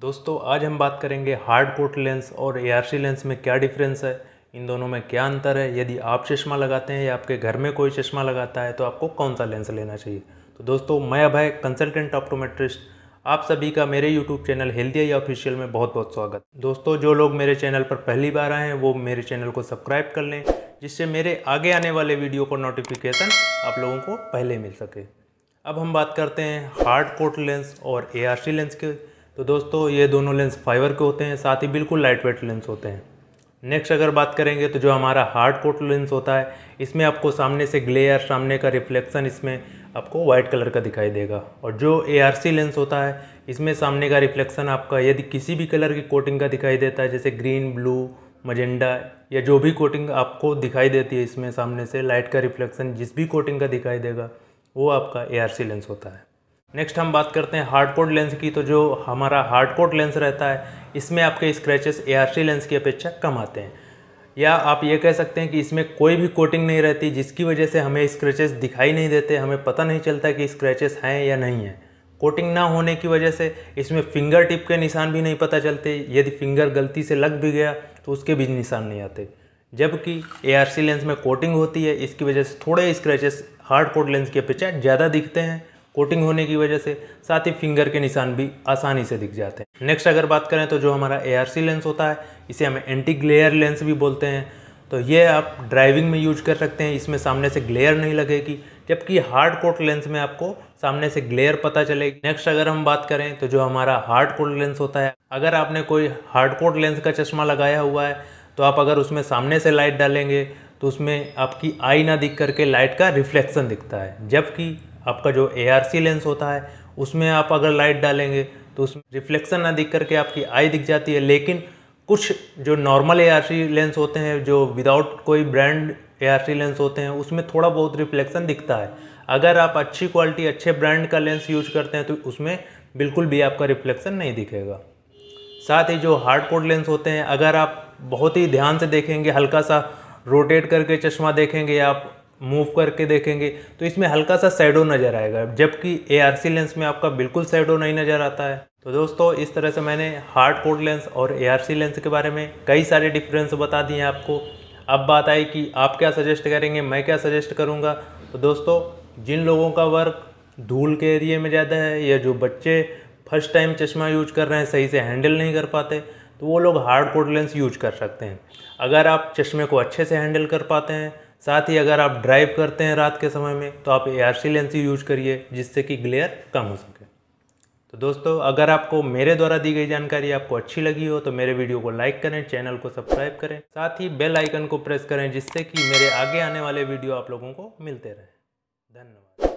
दोस्तों आज हम बात करेंगे हार्ड कोट लेंस और ए लेंस में क्या डिफरेंस है इन दोनों में क्या अंतर है यदि आप चश्मा लगाते हैं या आपके घर में कोई चश्मा लगाता है तो आपको कौन सा लेंस लेना चाहिए तो दोस्तों मैं अभय कंसल्टेंट ऑप्टोमेट्रिस्ट आप सभी का मेरे यूट्यूब चैनल हेल्दी या ऑफिशियल में बहुत बहुत स्वागत दोस्तों जो लोग मेरे चैनल पर पहली बार आए हैं वो मेरे चैनल को सब्सक्राइब कर लें जिससे मेरे आगे आने वाले वीडियो का नोटिफिकेशन आप लोगों को पहले मिल सके अब हम बात करते हैं हार्ड कोट लेंस और ए लेंस के तो दोस्तों ये दोनों लेंस फाइबर के होते हैं साथ ही बिल्कुल लाइट वेट लेंस होते हैं नेक्स्ट अगर बात करेंगे तो जो हमारा हार्ड कोट लेंस होता है इसमें आपको सामने से ग्लेयर सामने का रिफ्लेक्शन इसमें आपको वाइट कलर का दिखाई देगा और जो ए लेंस होता है इसमें सामने का रिफ्लेक्शन आपका यदि किसी भी कलर की कोटिंग का दिखाई देता है जैसे ग्रीन ब्लू मजेंडा या जो भी कोटिंग आपको दिखाई देती है इसमें सामने से लाइट का रिफ्लेक्शन जिस भी कोटिंग का दिखाई देगा वो आपका ए लेंस होता है नेक्स्ट हम बात करते हैं हार्ड कोड लेंस की तो जो हमारा हार्ड कोड लेंस रहता है इसमें आपके स्क्रैचेस ए लेंस की अपेक्षा कम आते हैं या आप ये कह सकते हैं कि इसमें कोई भी कोटिंग नहीं रहती जिसकी वजह से हमें स्क्रैचेस दिखाई नहीं देते हमें पता नहीं चलता कि स्क्रैचेस हैं या नहीं हैं कोटिंग ना होने की वजह से इसमें फिंगर टिप के निशान भी नहीं पता चलते यदि फिंगर गलती से लग भी गया तो उसके भी निशान नहीं आते जबकि ए लेंस में कोटिंग होती है इसकी वजह से थोड़े स्क्रैचेस हार्ड कोट लेंस की अपेक्षा ज़्यादा दिखते हैं कोटिंग होने की वजह से साथ ही फिंगर के निशान भी आसानी से दिख जाते हैं नेक्स्ट अगर बात करें तो जो हमारा ए लेंस होता है इसे हमें एंटी ग्लेयर लेंस भी बोलते हैं तो ये आप ड्राइविंग में यूज कर सकते हैं इसमें सामने से ग्लेयर नहीं लगेगी जबकि हार्ड कोट लेंस में आपको सामने से ग्लेयर पता चलेगी नेक्स्ट अगर हम बात करें तो जो हमारा हार्ड कोट लेंस होता है अगर आपने कोई हार्ड कोट लेंस का चश्मा लगाया हुआ है तो आप अगर उसमें सामने से लाइट डालेंगे तो उसमें आपकी आई ना दिख करके लाइट का रिफ्लेक्शन दिखता है जबकि आपका जो ए लेंस होता है उसमें आप अगर लाइट डालेंगे तो उसमें रिफ्लेक्शन ना दिख करके आपकी आई दिख जाती है लेकिन कुछ जो नॉर्मल ए लेंस होते हैं जो विदाउट कोई ब्रांड ए लेंस होते हैं उसमें थोड़ा बहुत रिफ्लेक्शन दिखता है अगर आप अच्छी क्वालिटी अच्छे ब्रांड का लेंस यूज करते हैं तो उसमें बिल्कुल भी आपका रिफ्लेक्शन नहीं दिखेगा साथ ही जो हार्ड कोड लेंस होते हैं अगर आप बहुत ही ध्यान से देखेंगे हल्का सा रोटेट करके चश्मा देखेंगे आप मूव करके देखेंगे तो इसमें हल्का सा सैडो नज़र आएगा जबकि ए लेंस में आपका बिल्कुल सैडो नहीं नज़र आता है तो दोस्तों इस तरह से मैंने हार्ड कोड लेंस और ए लेंस के बारे में कई सारे डिफरेंस बता दिए हैं आपको अब बात आई कि आप क्या सजेस्ट करेंगे मैं क्या सजेस्ट करूँगा तो दोस्तों जिन लोगों का वर्क धूल के एरिए में ज़्यादा है या जो बच्चे फर्स्ट टाइम चश्मा यूज कर रहे हैं सही से हैंडल नहीं कर पाते तो वो लोग हार्ड कोड लेंस यूज कर सकते हैं अगर आप चश्मे को अच्छे से हैंडल कर पाते हैं साथ ही अगर आप ड्राइव करते हैं रात के समय में तो आप A R C lens use करिए जिससे कि ग्लेयर कम हो सके तो दोस्तों अगर आपको मेरे द्वारा दी गई जानकारी आपको अच्छी लगी हो तो मेरे वीडियो को लाइक करें चैनल को सब्सक्राइब करें साथ ही बेल आइकन को प्रेस करें जिससे कि मेरे आगे आने वाले वीडियो आप लोगों को मिलते रहें धन्यवाद